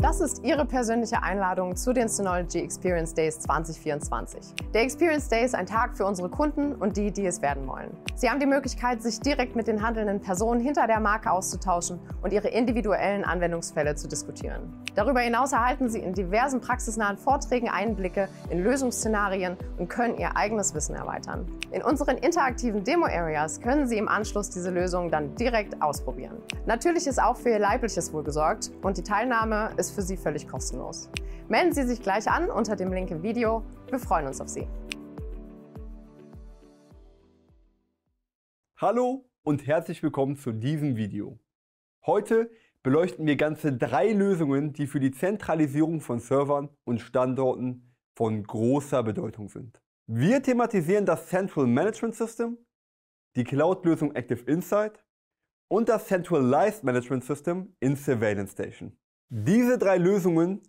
Das ist Ihre persönliche Einladung zu den Synology Experience Days 2024. Der Experience Day ist ein Tag für unsere Kunden und die, die es werden wollen. Sie haben die Möglichkeit, sich direkt mit den handelnden Personen hinter der Marke auszutauschen und ihre individuellen Anwendungsfälle zu diskutieren. Darüber hinaus erhalten Sie in diversen praxisnahen Vorträgen Einblicke in Lösungsszenarien und können Ihr eigenes Wissen erweitern. In unseren interaktiven Demo-Areas können Sie im Anschluss diese Lösungen dann direkt ausprobieren. Natürlich ist auch für Ihr leibliches Wohl gesorgt und die Teilnahme ist ist für Sie völlig kostenlos. Melden Sie sich gleich an unter dem Link im Video. Wir freuen uns auf Sie. Hallo und herzlich willkommen zu diesem Video. Heute beleuchten wir ganze drei Lösungen, die für die Zentralisierung von Servern und Standorten von großer Bedeutung sind. Wir thematisieren das Central Management System, die Cloud-Lösung Active Insight und das Centralized Management System in Surveillance Station. Diese drei Lösungen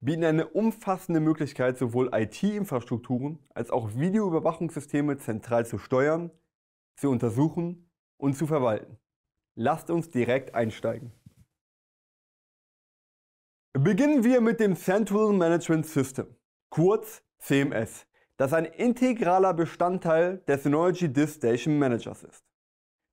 bieten eine umfassende Möglichkeit, sowohl IT-Infrastrukturen als auch Videoüberwachungssysteme zentral zu steuern, zu untersuchen und zu verwalten. Lasst uns direkt einsteigen. Beginnen wir mit dem Central Management System, kurz CMS, das ein integraler Bestandteil des Synology Disk Station Managers ist.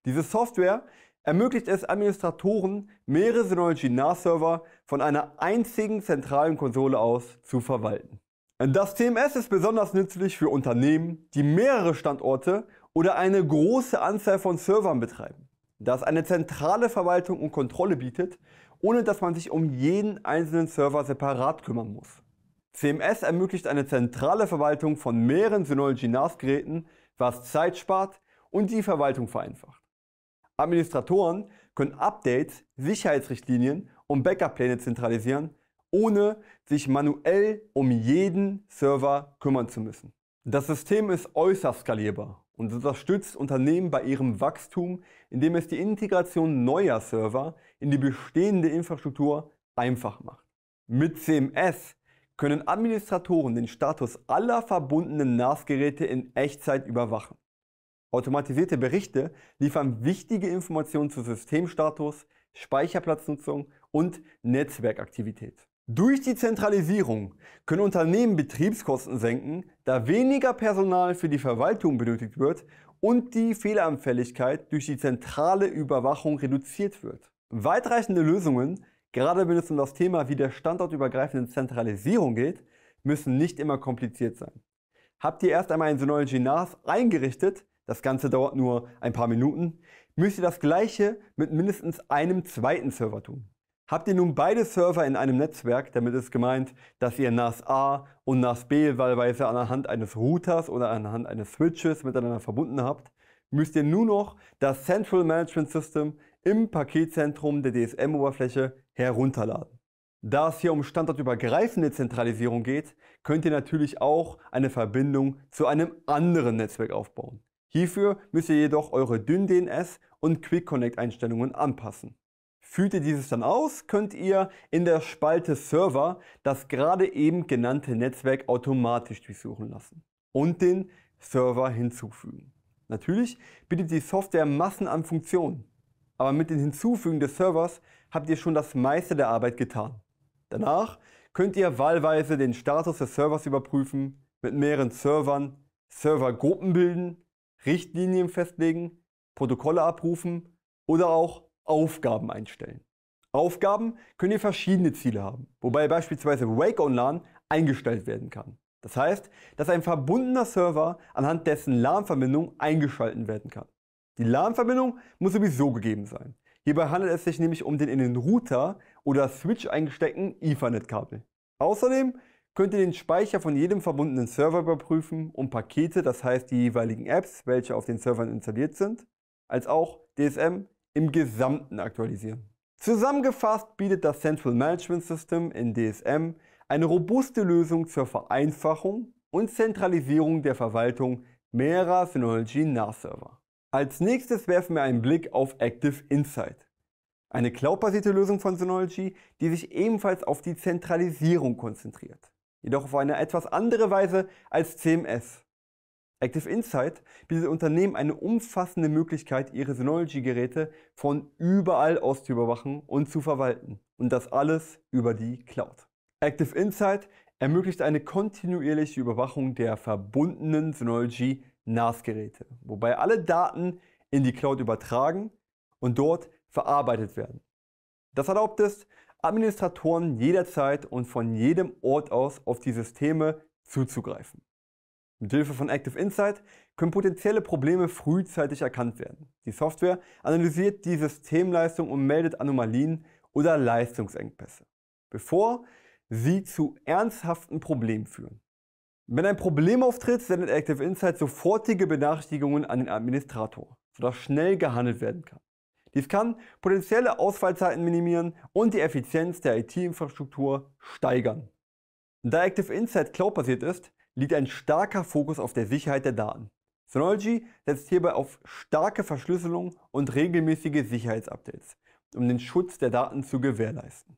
Diese Software ermöglicht es Administratoren, mehrere Synology NAS-Server von einer einzigen zentralen Konsole aus zu verwalten. Das CMS ist besonders nützlich für Unternehmen, die mehrere Standorte oder eine große Anzahl von Servern betreiben, da es eine zentrale Verwaltung und Kontrolle bietet, ohne dass man sich um jeden einzelnen Server separat kümmern muss. CMS ermöglicht eine zentrale Verwaltung von mehreren Synology NAS-Geräten, was Zeit spart und die Verwaltung vereinfacht. Administratoren können Updates, Sicherheitsrichtlinien und Backup-Pläne zentralisieren, ohne sich manuell um jeden Server kümmern zu müssen. Das System ist äußerst skalierbar und unterstützt Unternehmen bei ihrem Wachstum, indem es die Integration neuer Server in die bestehende Infrastruktur einfach macht. Mit CMS können Administratoren den Status aller verbundenen NAS-Geräte in Echtzeit überwachen. Automatisierte Berichte liefern wichtige Informationen zu Systemstatus, Speicherplatznutzung und Netzwerkaktivität. Durch die Zentralisierung können Unternehmen Betriebskosten senken, da weniger Personal für die Verwaltung benötigt wird und die Fehleranfälligkeit durch die zentrale Überwachung reduziert wird. Weitreichende Lösungen, gerade wenn es um das Thema wie der standortübergreifenden Zentralisierung geht, müssen nicht immer kompliziert sein. Habt ihr erst einmal ein Synology NAS eingerichtet, das Ganze dauert nur ein paar Minuten. Müsst ihr das gleiche mit mindestens einem zweiten Server tun. Habt ihr nun beide Server in einem Netzwerk, damit ist gemeint, dass ihr NAS A und NAS B wahlweise anhand eines Routers oder anhand eines Switches miteinander verbunden habt, müsst ihr nur noch das Central Management System im Paketzentrum der DSM-Oberfläche herunterladen. Da es hier um standortübergreifende Zentralisierung geht, könnt ihr natürlich auch eine Verbindung zu einem anderen Netzwerk aufbauen. Hierfür müsst ihr jedoch eure dünn und Quick Connect Einstellungen anpassen. Führt ihr dieses dann aus, könnt ihr in der Spalte Server das gerade eben genannte Netzwerk automatisch durchsuchen lassen und den Server hinzufügen. Natürlich bietet die Software Massen an Funktionen, aber mit dem Hinzufügen des Servers habt ihr schon das meiste der Arbeit getan. Danach könnt ihr wahlweise den Status des Servers überprüfen, mit mehreren Servern Servergruppen bilden Richtlinien festlegen, Protokolle abrufen oder auch Aufgaben einstellen. Aufgaben können hier verschiedene Ziele haben, wobei beispielsweise wake on eingestellt werden kann. Das heißt, dass ein verbundener Server anhand dessen LAN-Verbindung eingeschalten werden kann. Die LAN-Verbindung muss sowieso gegeben sein. Hierbei handelt es sich nämlich um den in den Router oder Switch eingesteckten Ethernet-Kabel. Außerdem könnt ihr den Speicher von jedem verbundenen Server überprüfen, und Pakete, das heißt die jeweiligen Apps, welche auf den Servern installiert sind, als auch DSM im Gesamten aktualisieren. Zusammengefasst bietet das Central Management System in DSM eine robuste Lösung zur Vereinfachung und Zentralisierung der Verwaltung mehrerer Synology NAS-Server. Als nächstes werfen wir einen Blick auf Active Insight. Eine cloudbasierte Lösung von Synology, die sich ebenfalls auf die Zentralisierung konzentriert jedoch auf eine etwas andere Weise als CMS. Active Insight bietet Unternehmen eine umfassende Möglichkeit, ihre Synology-Geräte von überall aus zu überwachen und zu verwalten. Und das alles über die Cloud. Active Insight ermöglicht eine kontinuierliche Überwachung der verbundenen Synology NAS-Geräte, wobei alle Daten in die Cloud übertragen und dort verarbeitet werden. Das erlaubt es, Administratoren jederzeit und von jedem Ort aus auf die Systeme zuzugreifen. Mit Hilfe von Active Insight können potenzielle Probleme frühzeitig erkannt werden. Die Software analysiert die Systemleistung und meldet Anomalien oder Leistungsengpässe, bevor sie zu ernsthaften Problemen führen. Wenn ein Problem auftritt, sendet Active Insight sofortige Benachrichtigungen an den Administrator, sodass schnell gehandelt werden kann. Dies kann potenzielle Ausfallzeiten minimieren und die Effizienz der IT-Infrastruktur steigern. Da Active Insight Cloud-basiert ist, liegt ein starker Fokus auf der Sicherheit der Daten. Synology setzt hierbei auf starke Verschlüsselung und regelmäßige Sicherheitsupdates, um den Schutz der Daten zu gewährleisten.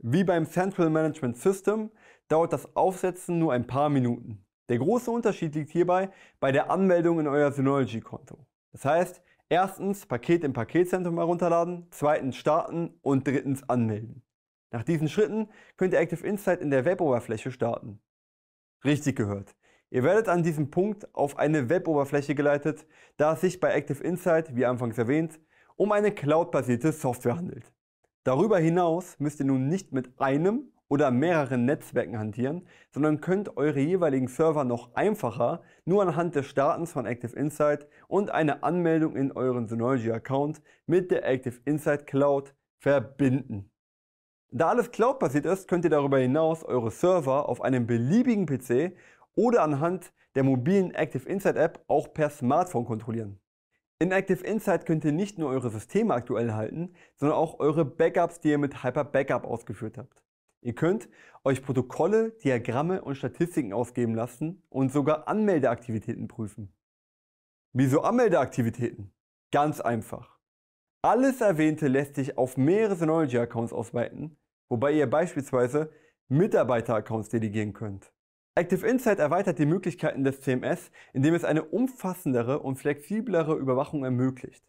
Wie beim Central Management System dauert das Aufsetzen nur ein paar Minuten. Der große Unterschied liegt hierbei bei der Anmeldung in euer Synology-Konto. Das heißt, Erstens Paket im Paketzentrum herunterladen, zweitens starten und drittens anmelden. Nach diesen Schritten könnt ihr Active Insight in der Web-Oberfläche starten. Richtig gehört. Ihr werdet an diesem Punkt auf eine Web-Oberfläche geleitet, da es sich bei Active Insight, wie anfangs erwähnt, um eine cloudbasierte Software handelt. Darüber hinaus müsst ihr nun nicht mit einem oder mehreren Netzwerken hantieren, sondern könnt eure jeweiligen Server noch einfacher nur anhand des Startens von Active Insight und einer Anmeldung in euren Synology-Account mit der Active Insight Cloud verbinden. Da alles cloud-basiert ist, könnt ihr darüber hinaus eure Server auf einem beliebigen PC oder anhand der mobilen Active Insight App auch per Smartphone kontrollieren. In Active Insight könnt ihr nicht nur eure Systeme aktuell halten, sondern auch eure Backups, die ihr mit Hyper Backup ausgeführt habt. Ihr könnt euch Protokolle, Diagramme und Statistiken ausgeben lassen und sogar Anmeldeaktivitäten prüfen. Wieso Anmeldeaktivitäten? Ganz einfach. Alles Erwähnte lässt sich auf mehrere Synology-Accounts ausweiten, wobei ihr beispielsweise Mitarbeiter-Accounts delegieren könnt. Active Insight erweitert die Möglichkeiten des CMS, indem es eine umfassendere und flexiblere Überwachung ermöglicht,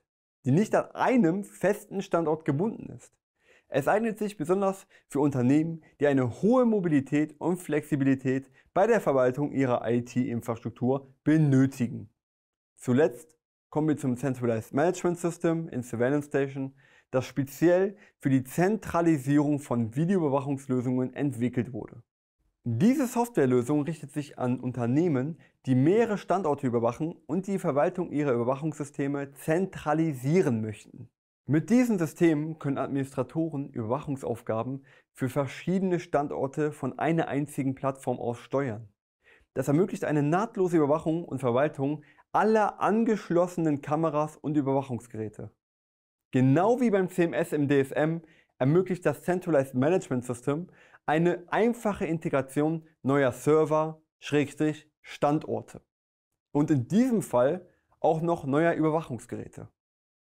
die nicht an einem festen Standort gebunden ist. Es eignet sich besonders für Unternehmen, die eine hohe Mobilität und Flexibilität bei der Verwaltung ihrer IT-Infrastruktur benötigen. Zuletzt kommen wir zum Centralized Management System in Surveillance Station, das speziell für die Zentralisierung von Videoüberwachungslösungen entwickelt wurde. Diese Softwarelösung richtet sich an Unternehmen, die mehrere Standorte überwachen und die Verwaltung ihrer Überwachungssysteme zentralisieren möchten. Mit diesen Systemen können Administratoren Überwachungsaufgaben für verschiedene Standorte von einer einzigen Plattform aus steuern. Das ermöglicht eine nahtlose Überwachung und Verwaltung aller angeschlossenen Kameras und Überwachungsgeräte. Genau wie beim CMS im DSM ermöglicht das Centralized Management System eine einfache Integration neuer Server, Schrägstrich, Standorte. Und in diesem Fall auch noch neuer Überwachungsgeräte.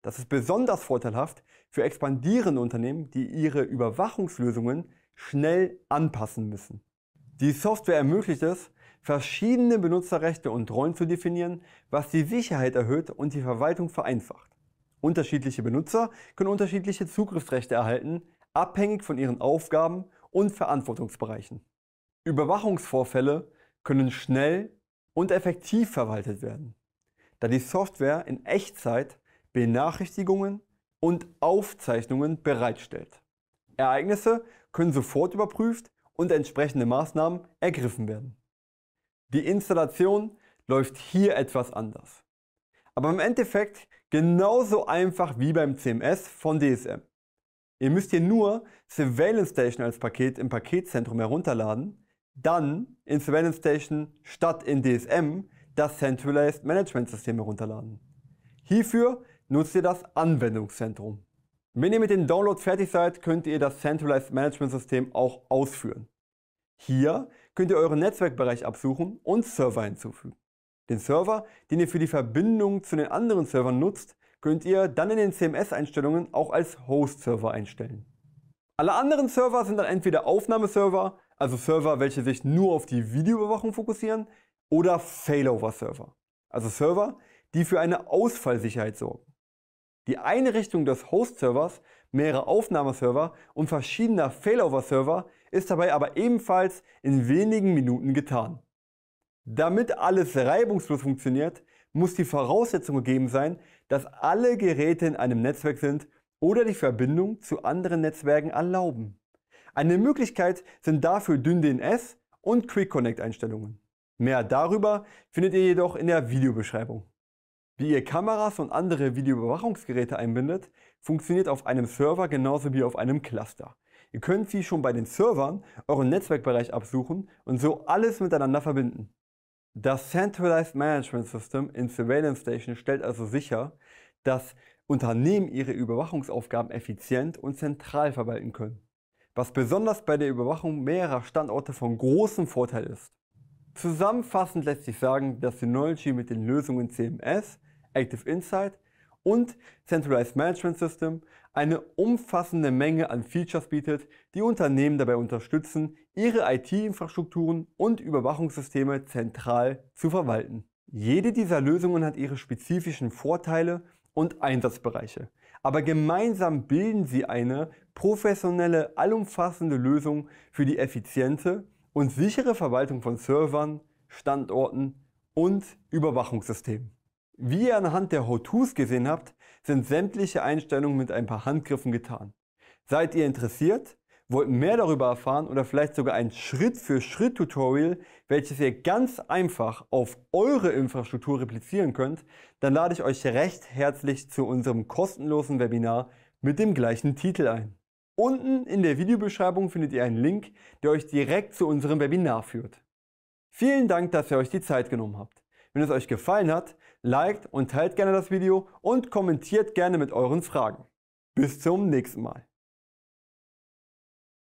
Das ist besonders vorteilhaft für expandierende Unternehmen, die ihre Überwachungslösungen schnell anpassen müssen. Die Software ermöglicht es, verschiedene Benutzerrechte und Rollen zu definieren, was die Sicherheit erhöht und die Verwaltung vereinfacht. Unterschiedliche Benutzer können unterschiedliche Zugriffsrechte erhalten, abhängig von ihren Aufgaben und Verantwortungsbereichen. Überwachungsvorfälle können schnell und effektiv verwaltet werden, da die Software in Echtzeit Benachrichtigungen und Aufzeichnungen bereitstellt. Ereignisse können sofort überprüft und entsprechende Maßnahmen ergriffen werden. Die Installation läuft hier etwas anders. Aber im Endeffekt genauso einfach wie beim CMS von DSM. Ihr müsst hier nur Surveillance Station als Paket im Paketzentrum herunterladen, dann in Surveillance Station statt in DSM das Centralized Management System herunterladen. Hierfür nutzt ihr das Anwendungszentrum. Wenn ihr mit dem Download fertig seid, könnt ihr das Centralized Management System auch ausführen. Hier könnt ihr euren Netzwerkbereich absuchen und Server hinzufügen. Den Server, den ihr für die Verbindung zu den anderen Servern nutzt, könnt ihr dann in den CMS-Einstellungen auch als Host-Server einstellen. Alle anderen Server sind dann entweder Aufnahmeserver, also Server, welche sich nur auf die Videoüberwachung fokussieren, oder Failover-Server, also Server, die für eine Ausfallsicherheit sorgen. Die Einrichtung des Host-Servers, mehrere Aufnahmeserver und verschiedener Failover-Server ist dabei aber ebenfalls in wenigen Minuten getan. Damit alles reibungslos funktioniert, muss die Voraussetzung gegeben sein, dass alle Geräte in einem Netzwerk sind oder die Verbindung zu anderen Netzwerken erlauben. Eine Möglichkeit sind dafür DynDNS und Quick Connect Einstellungen. Mehr darüber findet ihr jedoch in der Videobeschreibung. Wie ihr Kameras und andere Videoüberwachungsgeräte einbindet, funktioniert auf einem Server genauso wie auf einem Cluster. Ihr könnt sie schon bei den Servern euren Netzwerkbereich absuchen und so alles miteinander verbinden. Das Centralized Management System in Surveillance Station stellt also sicher, dass Unternehmen ihre Überwachungsaufgaben effizient und zentral verwalten können, was besonders bei der Überwachung mehrerer Standorte von großem Vorteil ist. Zusammenfassend lässt sich sagen, dass Synology mit den Lösungen CMS Active Insight und Centralized Management System eine umfassende Menge an Features bietet, die Unternehmen dabei unterstützen, ihre IT-Infrastrukturen und Überwachungssysteme zentral zu verwalten. Jede dieser Lösungen hat ihre spezifischen Vorteile und Einsatzbereiche, aber gemeinsam bilden sie eine professionelle, allumfassende Lösung für die effiziente und sichere Verwaltung von Servern, Standorten und Überwachungssystemen. Wie ihr anhand der How-Tos gesehen habt, sind sämtliche Einstellungen mit ein paar Handgriffen getan. Seid ihr interessiert, wollt mehr darüber erfahren oder vielleicht sogar ein Schritt-für-Schritt-Tutorial, welches ihr ganz einfach auf eure Infrastruktur replizieren könnt, dann lade ich euch recht herzlich zu unserem kostenlosen Webinar mit dem gleichen Titel ein. Unten in der Videobeschreibung findet ihr einen Link, der euch direkt zu unserem Webinar führt. Vielen Dank, dass ihr euch die Zeit genommen habt. Wenn es euch gefallen hat, liked und teilt gerne das Video und kommentiert gerne mit euren Fragen. Bis zum nächsten Mal.